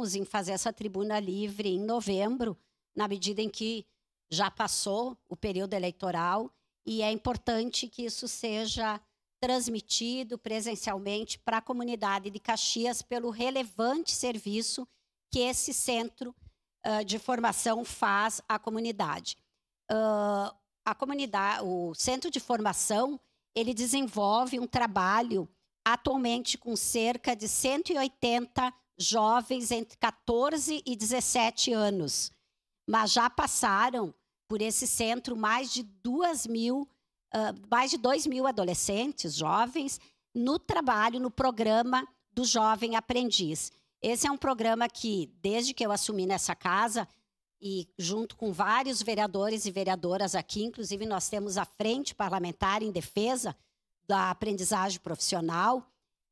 pensamos em fazer essa tribuna livre em novembro, na medida em que já passou o período eleitoral e é importante que isso seja transmitido presencialmente para a comunidade de Caxias pelo relevante serviço que esse centro uh, de formação faz à comunidade. Uh, a comunidade, o centro de formação, ele desenvolve um trabalho atualmente com cerca de 180 jovens entre 14 e 17 anos, mas já passaram por esse centro mais de 2 mil, uh, mais de 2 mil adolescentes, jovens, no trabalho, no programa do Jovem Aprendiz. Esse é um programa que, desde que eu assumi nessa casa, e junto com vários vereadores e vereadoras aqui, inclusive nós temos a Frente Parlamentar em Defesa da Aprendizagem Profissional,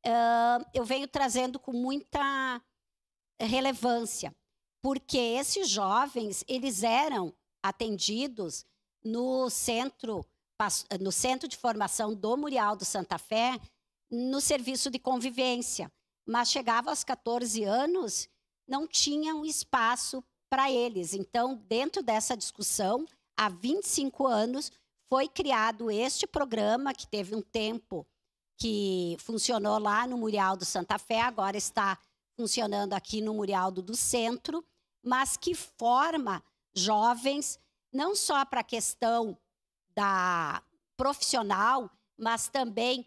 uh, eu venho trazendo com muita relevância, porque esses jovens, eles eram atendidos no centro, no centro de formação do Murial do Santa Fé, no serviço de convivência, mas chegava aos 14 anos, não tinha um espaço para eles. Então, dentro dessa discussão, há 25 anos, foi criado este programa que teve um tempo que funcionou lá no Murial do Santa Fé, agora está funcionando aqui no Murial do Centro, mas que forma jovens não só para a questão da profissional, mas também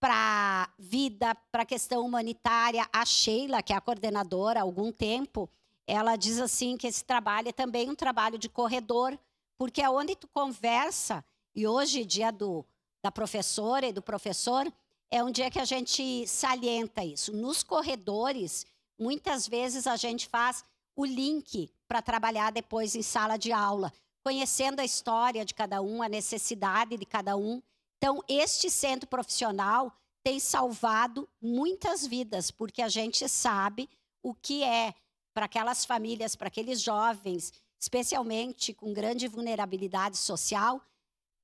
para vida, para a questão humanitária. A Sheila, que é a coordenadora há algum tempo, ela diz assim que esse trabalho é também um trabalho de corredor, porque é onde tu conversa, e hoje, dia do, da professora e do professor, é um dia é que a gente salienta isso. Nos corredores, muitas vezes a gente faz o link para trabalhar depois em sala de aula, conhecendo a história de cada um, a necessidade de cada um. Então, este centro profissional tem salvado muitas vidas, porque a gente sabe o que é para aquelas famílias, para aqueles jovens, especialmente com grande vulnerabilidade social,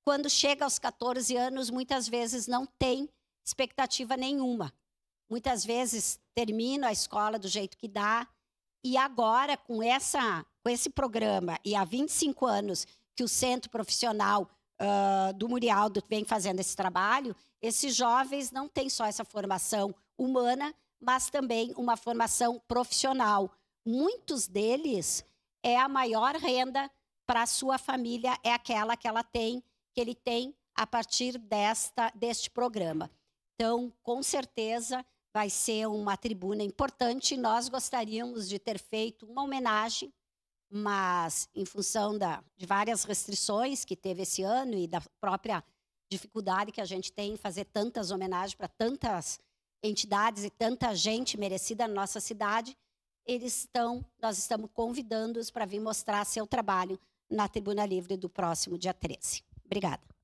quando chega aos 14 anos, muitas vezes não tem expectativa nenhuma. Muitas vezes termino a escola do jeito que dá e agora com essa com esse programa e há 25 anos que o Centro Profissional uh, do Murialdo vem fazendo esse trabalho, esses jovens não têm só essa formação humana, mas também uma formação profissional. Muitos deles é a maior renda para a sua família é aquela que ela tem, que ele tem a partir desta deste programa. Então, com certeza, vai ser uma tribuna importante. Nós gostaríamos de ter feito uma homenagem, mas em função da, de várias restrições que teve esse ano e da própria dificuldade que a gente tem em fazer tantas homenagens para tantas entidades e tanta gente merecida na nossa cidade, eles estão, nós estamos convidando-os para vir mostrar seu trabalho na Tribuna Livre do próximo dia 13. Obrigada.